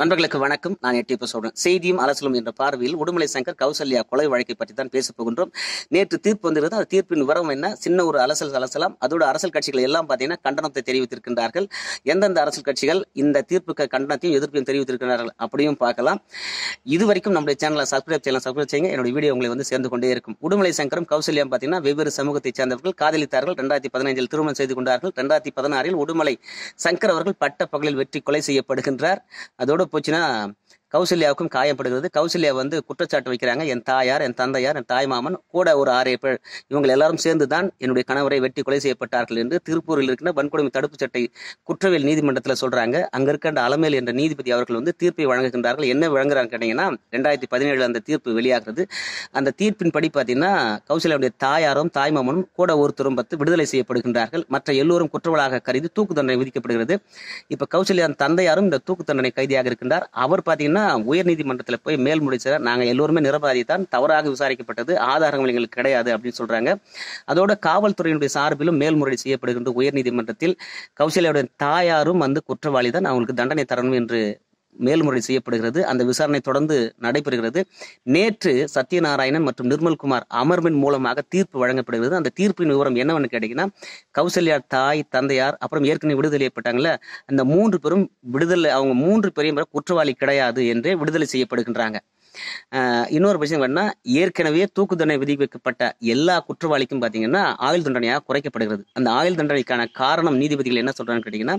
நண்பர்களுக்கு வணக்கம் நான் எட்டிப்பு சொல்றேன் செய்தியும் அலசலும் என்ற பார்வையில் உடுமலை சங்கர் கௌசல்யா கொலை வழக்கை பற்றி தான் பேச போகின்றோம் நேற்று தீர்ப்பு வந்திருந்தது அந்த தீர்ப்பின் விவரம் என்ன சின்ன ஒரு அலசல் அலசலாம் அதோட அரசியல் கட்சிகள் எல்லாம் பார்த்தீங்கன்னா கண்டனத்தை தெரிவித்திருக்கின்றார்கள் எந்தெந்த அரசியல் கட்சிகள் இந்த தீர்ப்புக்கு கண்டனத்தையும் எதிர்ப்பையும் தெரிவித்திருக்கிறார்கள் அப்படியும் பார்க்கலாம் இது வரைக்கும் நம்முடைய சேனலை சப்ஸ்கிரைப் செய்யலாம் சப்ஸ்கிரைப் செய்யுங்க என்னோட வீடியோ உங்களை வந்து சேர்ந்து கொண்டே இருக்கும் உடுமலை சங்கரும் கௌசல்யம் பார்த்தீங்கன்னா வெவ்வேறு சமூகத்தை சேர்ந்தவர்கள் காதலித்தார்கள் ரெண்டாயிரத்தி பதினைஞ்சில் திருமணம் செய்து கொண்டார்கள் ரெண்டாயிரத்தி பதினாறில் உடுமலை சங்கர் அவர்கள் பட்ட பகலில் வெற்றி கொலை செய்யப்படுகின்றார் அதோடு వచ్చినా கௌசல்யாவுக்கும் காயப்படுகிறது கௌசல்யா வந்து குற்றச்சாட்டு வைக்கிறாங்க என் தாயார் என் தந்தையார் என் தாய் மாமன் கூட ஒரு ஆறே பேர் இவங்க எல்லாரும் சேர்ந்து தான் என்னுடைய கணவரை வெட்டி கொலை செய்யப்பட்டார்கள் என்று திருப்பூரில் இருக்கிற வன்கொடுமை தடுப்புச் சட்டை குற்றவியல் நீதிமன்றத்தில் சொல்றாங்க அங்க இருக்கின்ற அலமேல் என்ற நீதிபதி அவர்கள் வந்து தீர்ப்பை வழங்குகின்றார்கள் என்ன வழங்குறாங்க கேட்டீங்கன்னா ரெண்டாயிரத்தி பதினேழு அந்த தீர்ப்பு வெளியாகிறது அந்த தீர்ப்பின் படி பார்த்தீங்கன்னா கௌசல்யாவுடைய தாயாரும் தாய்மாமனும் கூட ஒருத்தரும் பத்து விடுதலை செய்யப்படுகின்றார்கள் மற்ற எல்லோரும் குற்றவாளாக கருதி தூக்கு தண்டனை விதிக்கப்படுகிறது இப்ப கௌசல்யா தந்தையாரும் இந்த தூக்கு தண்டனை கைதியாக இருக்கின்றார் அவர் பார்த்தீங்கன்னா பார்த்தீங்கன்னா நீதிமன்றத்தில் போய் மேல் சார் நாங்கள் எல்லோருமே நிரபாதித்தான் தான் தவறாக விசாரிக்கப்பட்டது ஆதாரங்கள் எங்களுக்கு கிடையாது அப்படின்னு சொல்றாங்க அதோட காவல்துறையினுடைய சார்பிலும் மேல்முறை செய்யப்படுகின்ற நீதிமன்றத்தில் கௌசல்யாவுடைய தாயாரும் வந்து குற்றவாளி தான் அவங்களுக்கு தண்டனை தரணும் என்று மேல்முறை செய்யப்படுகிறது அந்த விசாரணை தொடர்ந்து நடைபெறுகிறது நேற்று சத்யநாராயணன் மற்றும் நிர்மல்குமார் அமர்வின் மூலமாக தீர்ப்பு வழங்கப்படுகிறது அந்த தீர்ப்பின் விவரம் என்னவென்னு கேட்டீங்கன்னா கௌசல்யா தாய் தந்தையார் அப்புறம் ஏற்கனவே விடுதலை ஏற்பட்டாங்கள அந்த மூன்று பேரும் விடுதலை அவங்க மூன்று பெரிய குற்றவாளி கிடையாது என்றே விடுதலை செய்யப்படுகின்றாங்க இன்னொரு விஷயம் என்னன்னா ஏற்கனவே தூக்கு தண்டனை விதிக்கப்பட்ட எல்லா குற்றவாளிக்கும் பார்த்தீங்கன்னா ஆயுள் தண்டனையாக குறைக்கப்படுகிறது அந்த ஆயுள் தண்டனைக்கான காரணம் நீதிபதிகள் என்ன சொல்றாங்க கேட்டீங்கன்னா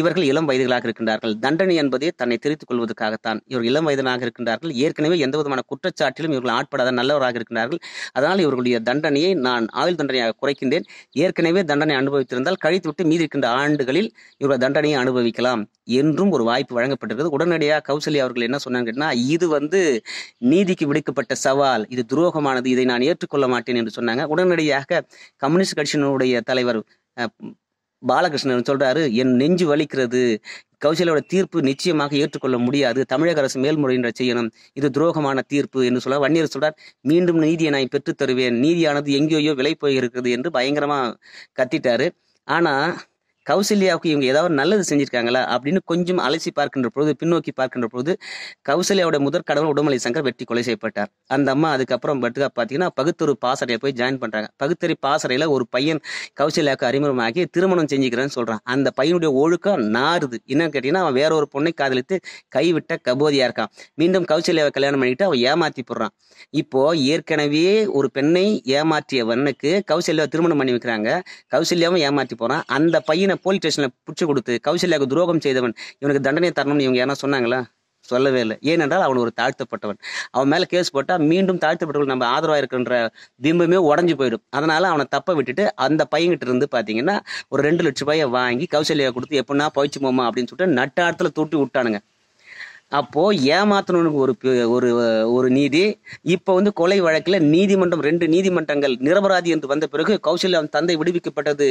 இவர்கள் இளம் வயதுகளாக இருக்கின்றார்கள் தண்டனை என்பதே தன்னை தெரிவித்துக் கொள்வதற்காகத்தான் இவர் இளம் வயதனாக இருக்கின்றார்கள் ஏற்கனவே எந்த விதமான குற்றச்சாட்டிலும் இவர்கள் ஆட்படாத நல்லவராக இருக்கின்றார்கள் அதனால் இவர்களுடைய தண்டனையை நான் ஆயுள் தண்டனையாக குறைக்கின்றேன் ஏற்கனவே தண்டனை அனுபவித்திருந்தால் கழித்துவிட்டு மீதி இருக்கின்ற ஆண்டுகளில் இவர்கள் தண்டனையை அனுபவிக்கலாம் என்றும் ஒரு வாய்ப்பு வழங்கப்பட்டிருக்கிறது உடனடியாக கௌசல்யா அவர்கள் என்ன சொன்னாங்கன்னா இது வந்து நீதிக்கு விடுக்கப்பட்ட சவால் இது துரோகமானது இதை நான் ஏற்றுக்கொள்ள மாட்டேன் என்று சொன்னாங்க உடனடியாக கம்யூனிஸ்ட் கட்சியினுடைய தலைவர் பாலகிருஷ்ணன் சொல்றாரு என் நெஞ்சு வலிக்கிறது கௌசலோட தீர்ப்பு நிச்சயமாக ஏற்றுக்கொள்ள முடியாது தமிழக அரசு மேல்முறையின்ற செய்யணும் இது துரோகமான தீர்ப்பு என்று சொல்ல வன்னியர் சொல்றார் மீண்டும் நீதியை நான் பெற்றுத்தருவேன் தருவேன் நீதியானது எங்கேயோ விலை போய் இருக்கிறது என்று பயங்கரமா கத்திட்டாரு ஆனா கௌசல்யாவுக்கு இவங்க ஏதாவது நல்லது செஞ்சிருக்காங்களா அப்படின்னு கொஞ்சம் அலசி பார்க்கின்ற பொழுது பின்னோக்கி பார்க்கின்ற பொழுது கௌசல்யாவோட முதற் கடவுள் உடமலை சங்கர் வெட்டி கொலை செய்யப்பட்டார் அந்த அம்மா அதுக்கப்புறம் பட்டுக்கா பார்த்தீங்கன்னா பகுத்தூர் பாசறையை போய் ஜாயின் பண்றாங்க பகுத்தறி பாசறையில் ஒரு பையன் கௌசல்யாவுக்கு அறிமுகமாகி திருமணம் செஞ்சுக்கிறேன்னு சொல்றான் அந்த பையனுடைய ஒழுக்கம் நாறுது என்னன்னு கேட்டீங்கன்னா அவன் வேற ஒரு பொண்ணை காதலித்து கைவிட்ட கபோதியா இருக்கான் மீண்டும் கௌசல்யாவை கல்யாணம் பண்ணிட்டு அவன் ஏமாத்தி போடுறான் இப்போ ஏற்கனவே ஒரு பெண்ணை ஏமாற்றியவனுக்கு கௌசல்யாவை திருமணம் பண்ணி வைக்கிறாங்க கௌசல்யாவும் ஏமாற்றி போறான் அந்த பையனை போலீஸ் ஸ்டேஷனில் பிடிச்சி கொடுத்து கௌசல்யாவுக்கு துரோகம் செய்தவன் இவனுக்கு தண்டனை தரணும்னு இவங்க யாரா சொன்னாங்களா சொல்லவே இல்லை ஏனென்றால் அவன் ஒரு தாழ்த்தப்பட்டவன் அவன் மேலே கேஸ் போட்டால் மீண்டும் தாழ்த்தப்பட்டவர்கள் நம்ம ஆதரவாக இருக்கின்ற திம்பமே உடஞ்சி போயிடும் அதனால் அவனை தப்ப விட்டுட்டு அந்த பையன்கிட்ட இருந்து பார்த்தீங்கன்னா ஒரு ரெண்டு லட்ச ரூபாயை வாங்கி கௌசல்யா கொடுத்து எப்படின்னா போயிச்சு போமா அப்படின்னு சொல்லிட்டு நட்டாடத்தில் தூட்டி விட்டானுங்க அப்போது ஏமாத்தணுனுக்கு ஒரு ஒரு ஒரு நீதி இப்போ வந்து கொலை வழக்கில் நீதிமன்றம் ரெண்டு நீதிமன்றங்கள் நிரபராதி என்று வந்த பிறகு கௌசல்யா தந்தை விடுவிக்கப்பட்டது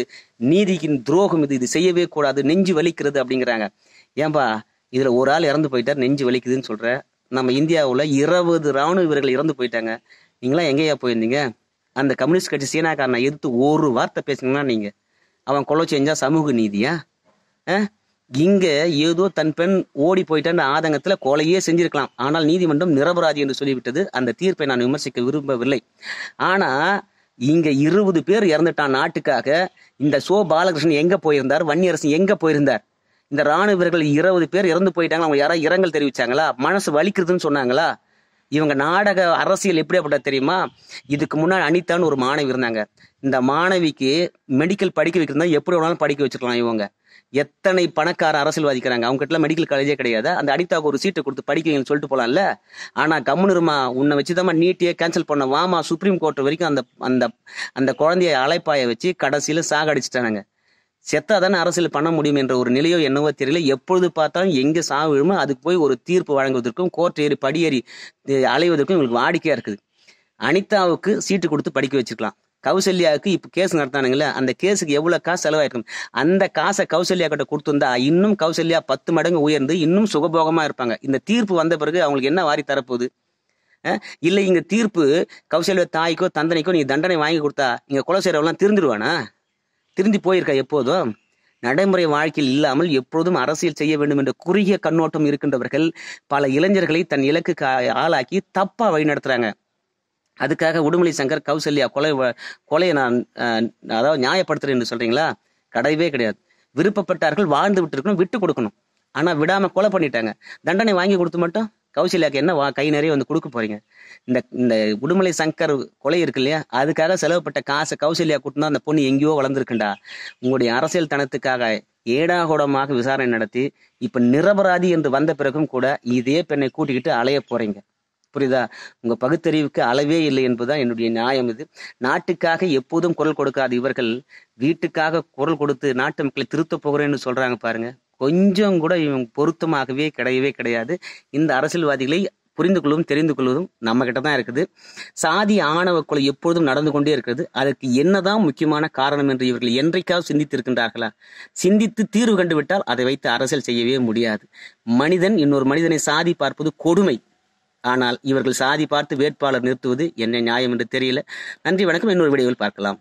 நீதியின் துரோகம் இது இது செய்யவே கூடாது நெஞ்சு வலிக்கிறது அப்படிங்கிறாங்க ஏன்பா இதில் ஒரு ஆள் இறந்து போயிட்டார் நெஞ்சு வலிக்குதுன்னு சொல்கிறேன் நம்ம இந்தியாவில் இருபது ராணுவ வீரர்கள் இறந்து போயிட்டாங்க நீங்களாம் எங்கேயா போயிருந்தீங்க அந்த கம்யூனிஸ்ட் கட்சி சீனாக்காரனை எதிர்த்து ஒரு வார்த்தை பேசுனீங்கன்னா நீங்கள் அவன் கொலை செஞ்சால் சமூக நீதியா இங்க ஏதோ தன் பெண் ஓடி போயிட்டான்னு ஆதங்கத்துல கொலையே செஞ்சிருக்கலாம் ஆனால் நீதிமன்றம் நிரபராதி என்று சொல்லிவிட்டது அந்த தீர்ப்பை நான் விமர்சிக்க விரும்பவில்லை ஆனா இங்க இருபது பேர் இறந்துட்டான் நாட்டுக்காக இந்த சோ பாலகிருஷ்ணன் எங்க போயிருந்தார் வன்னியரசன் எங்க போயிருந்தார் இந்த ராணுவ வீரர்கள் இருபது பேர் இறந்து போயிட்டாங்க அவங்க யாராவது இரங்கல் தெரிவிச்சாங்களா மனசு வலிக்கிறதுன்னு சொன்னாங்களா இவங்க நாடக அரசியல் எப்படி எப்படியாப்பட்ட தெரியுமா இதுக்கு முன்னாடி அனிதான்னு ஒரு மாணவி இருந்தாங்க இந்த மாணவிக்கு மெடிக்கல் படிக்க வைக்கிறதா எப்படி வேணாலும் படிக்க வச்சுக்கலாம் இவங்க எத்தனை பணக்கார அரசியல்வாதிக்கிறாங்க அவங்க கிட்ட மெடிக்கல் காலேஜே கிடையாது அந்த அனிதாவுக்கு ஒரு சீட்டை கொடுத்து படிக்கிறீங்கன்னு சொல்லிட்டு போலாம்ல ஆனா கம்முனுருமா உன்னை வச்சுதாம்மா நீட்டியே கேன்சல் பண்ண வாமா சுப்ரீம் கோர்ட் வரைக்கும் அந்த அந்த அந்த குழந்தைய அழைப்பாய வச்சு கடைசியில சாகடிச்சிட்டானுங்க செத்தா தானே அரசியல் பண்ண முடியும் என்ற ஒரு நிலையோ என்னவோ தெரியல எப்பொழுது பார்த்தாலும் எங்கே சாவு விழுமோ அதுக்கு போய் ஒரு தீர்ப்பு வழங்குவதற்கும் கோர்ட் ஏறி படியேறி அலைவதற்கும் இவங்களுக்கு வாடிக்கையாக இருக்குது அனிதாவுக்கு சீட்டு கொடுத்து படிக்க வச்சுக்கலாம் கௌசல்யாவுக்கு இப்போ கேஸ் நடத்தானுங்களே அந்த கேஸுக்கு எவ்வளோ காசு செலவாயிருக்கும் அந்த காசை கௌசல்யா கிட்ட கொடுத்துருந்தா இன்னும் கௌசல்யா பத்து மடங்கு உயர்ந்து இன்னும் சுகபோகமாக இருப்பாங்க இந்த தீர்ப்பு வந்த பிறகு அவங்களுக்கு என்ன வாரி தரப்போகுது இல்லை இங்கே தீர்ப்பு கௌசல்யா தாய்க்கோ தந்தனைக்கோ நீ தண்டனை வாங்கி கொடுத்தா இங்கே கொலை செய்கிறவெல்லாம் திருந்துருவானா திருந்தி போயிருக்கா எப்போதும் நடைமுறை வாழ்க்கையில் இல்லாமல் எப்போதும் அரசியல் செய்ய வேண்டும் என்ற குறுகிய கண்ணோட்டம் இருக்கின்றவர்கள் பல இளைஞர்களை தன் இலக்கு ஆளாக்கி தப்பா வழிநடத்துறாங்க அதுக்காக உடுமலை சங்கர் கௌசல்யா கொலை கொலையை நான் அதாவது நியாயப்படுத்துறேன் என்று சொல்றீங்களா கிடையவே கிடையாது விருப்பப்பட்டார்கள் வாழ்ந்து விட்டு இருக்கணும் விட்டு கொடுக்கணும் ஆனா விடாம கொலை பண்ணிட்டாங்க தண்டனை வாங்கி கொடுத்து மட்டும் கௌசிலாக்கு என்ன வா கை நிறைய வந்து கொடுக்க போறீங்க இந்த இந்த உடுமலை சங்கர் கொலை இருக்கு இல்லையா அதுக்காக செலவுப்பட்ட காசை கௌசல்யா கூட்டினா அந்த பொண்ணு எங்கேயோ வளர்ந்துருக்குண்டா உங்களுடைய அரசியல் தனத்துக்காக ஏடாகூடமாக விசாரணை நடத்தி இப்ப நிரபராதி என்று வந்த பிறகும் கூட இதே பெண்ணை கூட்டிக்கிட்டு அலைய போறீங்க புரியுதா உங்க பகுத்தறிவுக்கு அளவே இல்லை என்பதுதான் என்னுடைய நியாயம் இது நாட்டுக்காக எப்போதும் குரல் கொடுக்காத இவர்கள் வீட்டுக்காக குரல் கொடுத்து நாட்டு மக்களை திருத்த போகிறேன்னு சொல்றாங்க பாருங்க கொஞ்சம் கூட இவங்க பொருத்தமாகவே கிடையவே கிடையாது இந்த அரசியல்வாதிகளை புரிந்து கொள்வதும் தெரிந்து கொள்வதும் நம்ம கிட்ட தான் இருக்குது சாதி ஆணவ கொலை எப்பொழுதும் நடந்து கொண்டே இருக்கிறது அதற்கு என்னதான் முக்கியமான காரணம் என்று இவர்கள் என்றைக்காவது சிந்தித்திருக்கின்றார்களா சிந்தித்து தீர்வு கண்டுவிட்டால் அதை வைத்து அரசியல் செய்யவே முடியாது மனிதன் இன்னொரு மனிதனை சாதி பார்ப்பது கொடுமை ஆனால் இவர்கள் சாதி பார்த்து வேட்பாளர் நிறுத்துவது என்ன நியாயம் என்று தெரியல நன்றி வணக்கம் இன்னொரு வீடியோவில் பார்க்கலாம்